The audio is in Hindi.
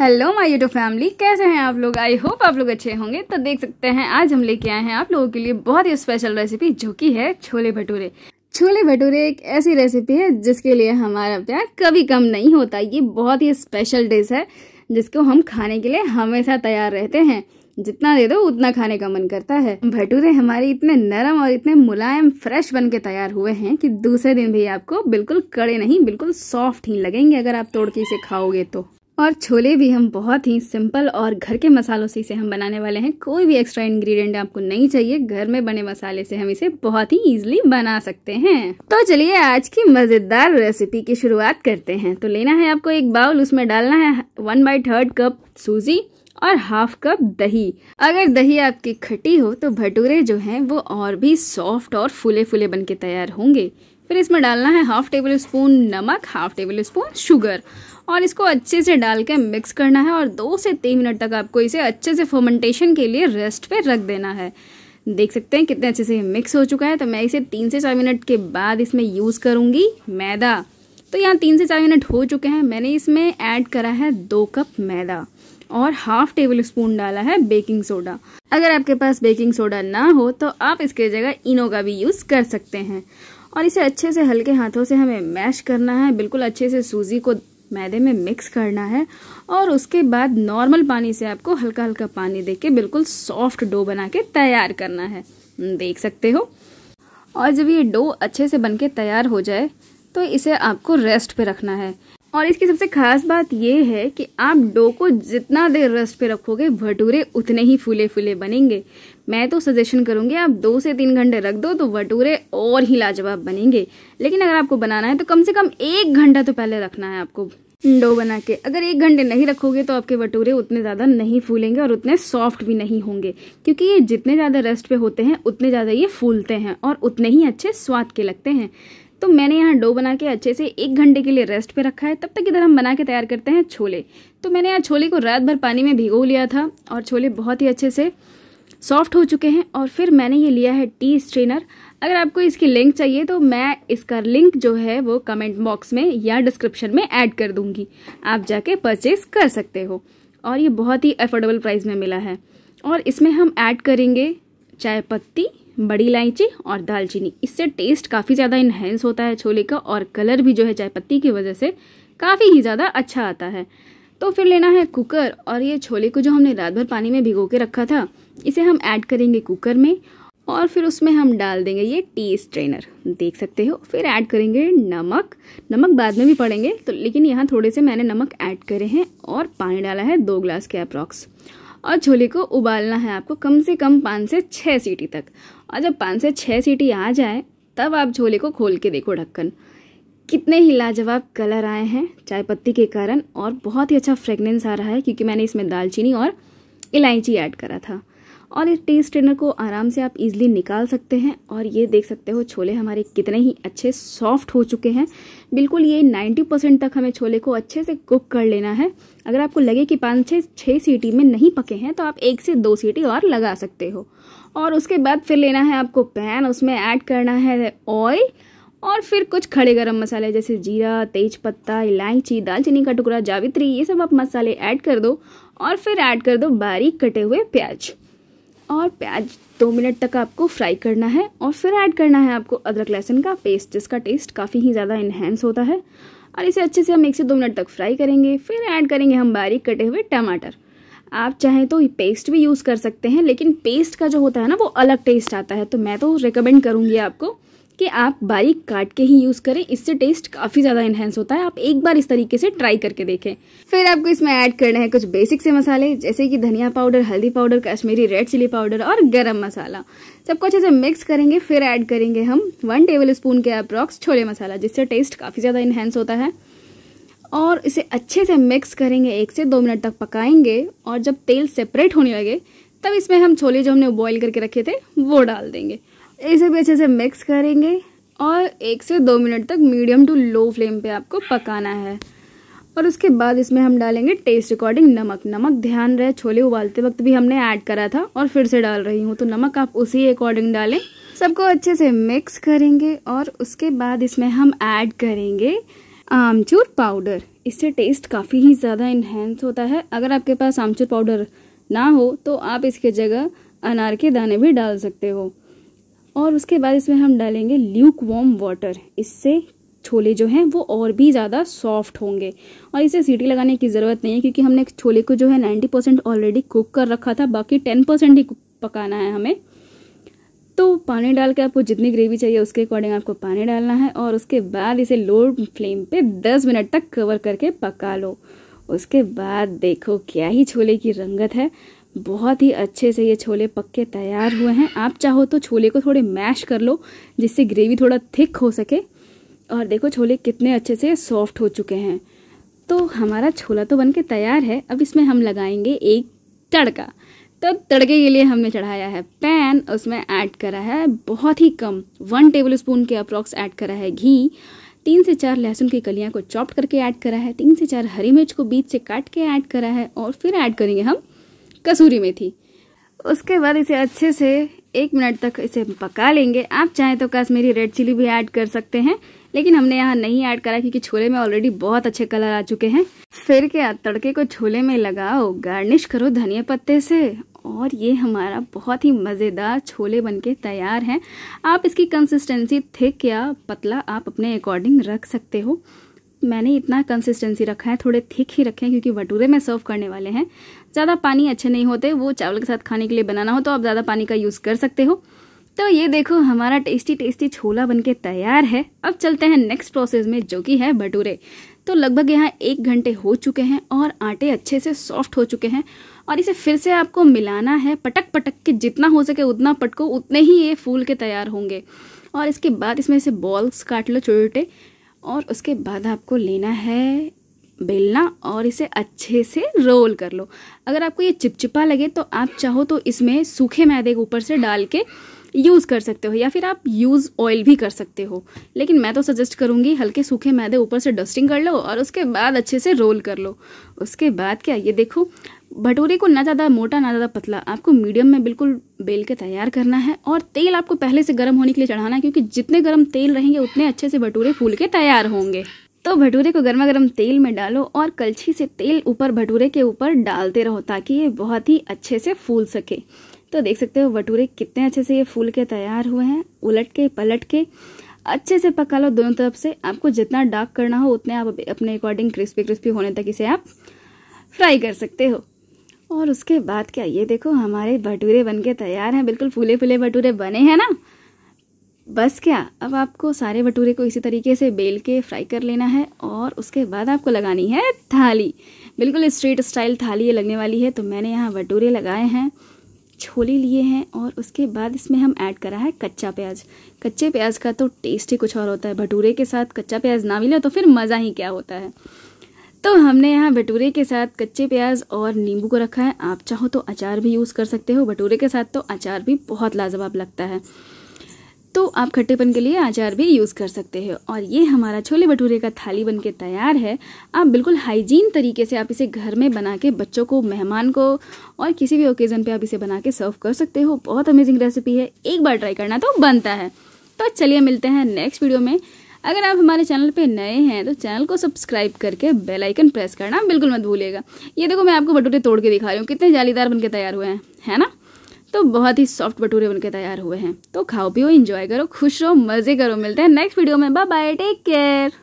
हेलो माय यूट्यूब फैमिली कैसे हैं आप लोग आई होप आप लोग अच्छे होंगे तो देख सकते हैं आज हम लेके आए हैं आप लोगों के लिए बहुत ही स्पेशल रेसिपी जो कि है छोले भटूरे छोले भटूरे एक ऐसी रेसिपी है जिसके लिए हमारा प्यार कभी कम नहीं होता ये बहुत ही स्पेशल डिश है जिसको हम खाने के लिए हमेशा तैयार रहते हैं जितना दे दो उतना खाने का मन करता है भटूरे हमारे इतने नरम और इतने मुलायम फ्रेश बन के तैयार हुए हैं कि दूसरे दिन भी आपको बिल्कुल कड़े नहीं बिल्कुल सॉफ्ट ही लगेंगे अगर आप तोड़ के इसे खाओगे तो और छोले भी हम बहुत ही सिंपल और घर के मसालों से इसे हम बनाने वाले हैं कोई भी एक्स्ट्रा इंग्रेडिएंट आपको नहीं चाहिए घर में बने मसाले से हम इसे बहुत ही इजीली बना सकते हैं तो चलिए आज की मज़ेदार रेसिपी की शुरुआत करते हैं तो लेना है आपको एक बाउल उसमें डालना है वन बाई थर्ड कप सूजी और हाफ कप दही अगर दही आपकी खट्टी हो तो भटूरे जो हैं वो और भी सॉफ्ट और फूले फूले बन के तैयार होंगे फिर इसमें डालना है हाफ टेबल स्पून नमक हाफ टेबल स्पून शुगर और इसको अच्छे से डाल के मिक्स करना है और दो से तीन मिनट तक आपको इसे अच्छे से फर्मेंटेशन के लिए रेस्ट पे रख देना है देख सकते हैं कितने अच्छे से मिक्स हो चुका है तो मैं इसे तीन से चार मिनट के बाद इसमें यूज़ करूँगी मैदा तो यहाँ तीन से चार मिनट हो चुके हैं मैंने इसमें ऐड करा है दो कप मैदा और हाफ टेबल स्पून डाला है बेकिंग सोडा अगर आपके पास बेकिंग सोडा ना हो तो आप इसके जगह इनो का भी यूज़ कर सकते हैं और इसे अच्छे से हल्के हाथों से हमें मैश करना है बिल्कुल अच्छे से सूजी को मैदे में मिक्स करना है और उसके बाद नॉर्मल पानी से आपको हल्का हल्का पानी दे के बिल्कुल सॉफ्ट डो बना के तैयार करना है हम्म, देख सकते हो और जब ये डो अच्छे से बन के तैयार हो जाए तो इसे आपको रेस्ट पे रखना है और इसकी सबसे खास बात ये है कि आप डो को जितना देर रेस्ट पे रखोगे भटूरे उतने ही फूले फूले बनेंगे मैं तो सजेशन करूँगी आप दो से तीन घंटे रख दो तो भटूरे और ही लाजवाब बनेंगे लेकिन अगर आपको बनाना है तो कम से कम एक घंटा तो पहले रखना है आपको डो बना के अगर एक घंटे नहीं रखोगे तो आपके भटूरे उतने ज़्यादा नहीं फूलेंगे और उतने सॉफ्ट भी नहीं होंगे क्योंकि ये जितने ज़्यादा रेस्ट पे होते हैं उतने ज़्यादा ये फूलते हैं और उतने ही अच्छे स्वाद के लगते हैं तो मैंने यहाँ डो बना के अच्छे से एक घंटे के लिए रेस्ट पे रखा है तब तक इधर हम बना के तैयार करते हैं छोले तो मैंने यहाँ छोले को रात भर पानी में भिगो लिया था और छोले बहुत ही अच्छे से सॉफ्ट हो चुके हैं और फिर मैंने ये लिया है टी स्ट्रेनर अगर आपको इसकी लिंक चाहिए तो मैं इसका लिंक जो है वो कमेंट बॉक्स में या डिस्क्रिप्शन में ऐड कर दूंगी आप जाके परचेज कर सकते हो और ये बहुत ही अफोर्डेबल प्राइस में मिला है और इसमें हम ऐड करेंगे चाय पत्ती बड़ी इलायची और दालचीनी इससे टेस्ट काफ़ी ज़्यादा इन्हेंस होता है छोले का और कलर भी जो है चाय पत्ती की वजह से काफ़ी ही ज़्यादा अच्छा आता है तो फिर लेना है कुकर और ये छोले को जो हमने रात भर पानी में भिगो के रखा था इसे हम ऐड करेंगे कुकर में और फिर उसमें हम डाल देंगे ये टी स्ट्रेनर देख सकते हो फिर ऐड करेंगे नमक नमक बाद में भी पड़ेंगे तो लेकिन यहाँ थोड़े से मैंने नमक ऐड करे हैं और पानी डाला है दो ग्लास के अप्रॉक्स और छोले को उबालना है आपको कम से कम पाँच से छः सीटी तक और जब पाँच से छः सीटी आ जाए तब आप छोले को खोल के देखो ढक्कन कितने ही लाजवाब कलर आए हैं चाय पत्ती के कारण और बहुत ही अच्छा फ्रेगनेंस आ रहा है क्योंकि मैंने इसमें दालचीनी और इलायची ऐड करा था और इस टेस्ट स्ट्रेनर को आराम से आप इजीली निकाल सकते हैं और ये देख सकते हो छोले हमारे कितने ही अच्छे सॉफ्ट हो चुके हैं बिल्कुल ये 90 परसेंट तक हमें छोले को अच्छे से कुक कर लेना है अगर आपको लगे कि पाँच छः छः सीटी में नहीं पके हैं तो आप एक से दो सीटी और लगा सकते हो और उसके बाद फिर लेना है आपको पैन उसमें ऐड करना है ऑयल और फिर कुछ खड़े गरम मसाले जैसे जीरा तेज पत्ता इलायची दालचीनी का टुकड़ा जावित्री ये सब आप मसाले ऐड कर दो और फिर ऐड कर दो बारीक कटे हुए प्याज और प्याज दो मिनट तक आपको फ्राई करना है और फिर ऐड करना है आपको अदरक लहसुन का पेस्ट जिसका टेस्ट काफ़ी ही ज़्यादा इन्हेंस होता है और इसे अच्छे से हम एक से दो मिनट तक फ्राई करेंगे फिर ऐड करेंगे हम बारीक कटे हुए टमाटर आप चाहें तो पेस्ट भी यूज़ कर सकते हैं लेकिन पेस्ट का जो होता है ना वो अलग टेस्ट आता है तो मैं तो रिकमेंड करूँगी आपको कि आप बारीक काट के ही यूज़ करें इससे टेस्ट काफ़ी ज़्यादा इन्हेंस होता है आप एक बार इस तरीके से ट्राई करके देखें फिर आपको इसमें ऐड करने हैं कुछ बेसिक से मसाले जैसे कि धनिया पाउडर हल्दी powder Kashmiri red chilli powder और गर्म मसाला सबको अच्छे से मिक्स करेंगे फिर ऐड करेंगे हम वन टेबल स्पून के अप्रॉक्स छोले मसाला जिससे टेस्ट काफ़ी ज़्यादा इन्हेंस होता है और इसे अच्छे से मिक्स करेंगे एक से दो मिनट तक पकाएंगे और जब तेल सेपरेट होने लगे तब इसमें हम छोले जो हमने बॉईल करके रखे थे वो डाल देंगे इसे भी अच्छे से मिक्स करेंगे और एक से दो मिनट तक मीडियम टू लो फ्लेम पे आपको पकाना है और उसके बाद इसमें हम डालेंगे टेस्ट अकॉर्डिंग नमक नमक ध्यान रहे छोले उबालते वक्त भी हमने ऐड करा था और फिर से डाल रही हूँ तो नमक आप उसी अकॉर्डिंग डालें सबको अच्छे से मिक्स करेंगे और उसके बाद इसमें हम ऐड करेंगे आमचूर पाउडर इससे टेस्ट काफ़ी ही ज़्यादा इन्हेंस होता है अगर आपके पास आमचूर पाउडर ना हो तो आप इसके जगह अनार के दाने भी डाल सकते हो और उसके बाद इसमें हम डालेंगे ल्यूक वॉम वाटर इससे छोले जो हैं वो और भी ज़्यादा सॉफ्ट होंगे और इसे सीटी लगाने की ज़रूरत नहीं है क्योंकि हमने छोले को जो है नाइन्टी परसेंट ऑलरेडी कुक कर रखा था बाकी टेन परसेंट ही पकाना है हमें तो पानी डाल के आपको जितनी ग्रेवी चाहिए उसके अकॉर्डिंग आपको पानी डालना है और उसके बाद इसे लो फ्लेम पे दस मिनट तक कवर करके पका लो उसके बाद देखो क्या ही छोले की रंगत है बहुत ही अच्छे से ये छोले पक्के तैयार हुए हैं आप चाहो तो छोले को थोड़े मैश कर लो जिससे ग्रेवी थोड़ा थिक हो सके और देखो छोले कितने अच्छे से सॉफ्ट हो चुके हैं तो हमारा छोला तो बन के तैयार है अब इसमें हम लगाएंगे एक तड़का तो तड़के के लिए हमने चढ़ाया है पैन उसमें ऐड करा है बहुत ही कम वन टेबल स्पून के अप्रॉक्स ऐड करा है घी तीन से चार लहसुन की कलियाँ को चॉप्ट करके ऐड करा है तीन से चार हरी मिर्च को बीच से काट के ऐड करा है और फिर ऐड करेंगे हम कसूरी मेथी उसके बाद इसे अच्छे से एक मिनट तक इसे पका लेंगे आप चाहें तो कश्मीरी रेड चिली भी ऐड कर सकते हैं लेकिन हमने यहाँ नहीं ऐड करा क्योंकि छोले में ऑलरेडी बहुत अच्छे कलर आ चुके हैं फिर क्या तड़के को छोले में लगाओ गार्निश करो धनिया पत्ते से और ये हमारा बहुत ही मज़ेदार छोले बनके तैयार हैं आप इसकी कंसिस्टेंसी थिक या पतला आप अपने अकॉर्डिंग रख सकते हो मैंने इतना कंसिस्टेंसी रखा है थोड़े थिक ही रखे हैं क्योंकि भटूरे में सर्व करने वाले हैं ज़्यादा पानी अच्छे नहीं होते वो चावल के साथ खाने के लिए बनाना हो तो आप ज़्यादा पानी का यूज़ कर सकते हो तो ये देखो हमारा टेस्टी टेस्टी छोला बनके तैयार है अब चलते हैं नेक्स्ट प्रोसेस में जो कि है भटूरे तो लगभग यहाँ एक घंटे हो चुके हैं और आटे अच्छे से सॉफ्ट हो चुके हैं और इसे फिर से आपको मिलाना है पटक पटक के जितना हो सके उतना पटको उतने ही ये फूल के तैयार होंगे और इसके बाद इसमें से बॉल्स काट लो छोटे छोटे और उसके बाद आपको लेना है बेलना और इसे अच्छे से रोल कर लो अगर आपको ये चिपचिपा लगे तो आप चाहो तो इसमें सूखे मैदे को ऊपर से डाल के यूज़ कर सकते हो या फिर आप यूज़ ऑयल भी कर सकते हो लेकिन मैं तो सजेस्ट करूँगी हल्के सूखे मैदे ऊपर से डस्टिंग कर लो और उसके बाद अच्छे से रोल कर लो उसके बाद क्या ये देखो भटूरे को ना ज़्यादा मोटा ना ज़्यादा पतला आपको मीडियम में बिल्कुल बेल के तैयार करना है और तेल आपको पहले से गर्म होने के लिए चढ़ाना है क्योंकि जितने गर्म तेल रहेंगे उतने अच्छे से भटूरे फूल के तैयार होंगे तो भटूरे को गर्मा गर्म तेल में डालो और कलछी से तेल ऊपर भटूरे के ऊपर डालते रहो ताकि ये बहुत ही अच्छे से फूल सके तो देख सकते हो भटूरे कितने अच्छे से ये फूल के तैयार हुए हैं उलट के पलट के अच्छे से पका लो दोनों तरफ से आपको जितना डार्क करना हो उतने आप अपने अकॉर्डिंग क्रिस्पी क्रिस्पी होने तक इसे आप फ्राई कर सकते हो और उसके बाद क्या ये देखो हमारे भटूरे बन के तैयार हैं बिल्कुल फूले फूले भटूरे बने हैं ना बस क्या अब आपको सारे भटूरे को इसी तरीके से बेल के फ्राई कर लेना है और उसके बाद आपको लगानी है थाली बिल्कुल स्ट्रीट स्टाइल थाली ये लगने वाली है तो मैंने यहाँ भटूरे लगाए हैं छोले लिए हैं और उसके बाद इसमें हम ऐड करा है कच्चा प्याज कच्चे प्याज का तो टेस्ट ही कुछ और होता है भटूरे के साथ कच्चा प्याज ना मिले तो फिर मज़ा ही क्या होता है तो हमने यहाँ भटूरे के साथ कच्चे प्याज और नींबू को रखा है आप चाहो तो अचार भी यूज़ कर सकते हो भटूरे के साथ तो अचार भी बहुत लाजवाब लगता है तो आप खट्टेपन के लिए अचार भी यूज़ कर सकते हो और ये हमारा छोले भटूरे का थाली बन के तैयार है आप बिल्कुल हाइजीन तरीके से आप इसे घर में बना के बच्चों को मेहमान को और किसी भी ओकेज़न पे आप इसे बना के सर्व कर सकते हो बहुत अमेजिंग रेसिपी है एक बार ट्राई करना तो बनता है तो चलिए मिलते हैं नेक्स्ट वीडियो में अगर आप हमारे चैनल पर नए हैं तो चैनल को सब्सक्राइब करके बेलाइकन प्रेस करना बिल्कुल मत भूलिएगा ये देखो मैं आपको भटूरे तोड़ के दिखा रही हूँ कितने जालीदार बनके तैयार हुए हैं है ना तो बहुत ही सॉफ्ट भटूरे बनके तैयार हुए हैं तो खाओ पियो इंजॉय करो खुश रहो मज़े करो मिलते हैं नेक्स्ट वीडियो में बाय बाय टेक केयर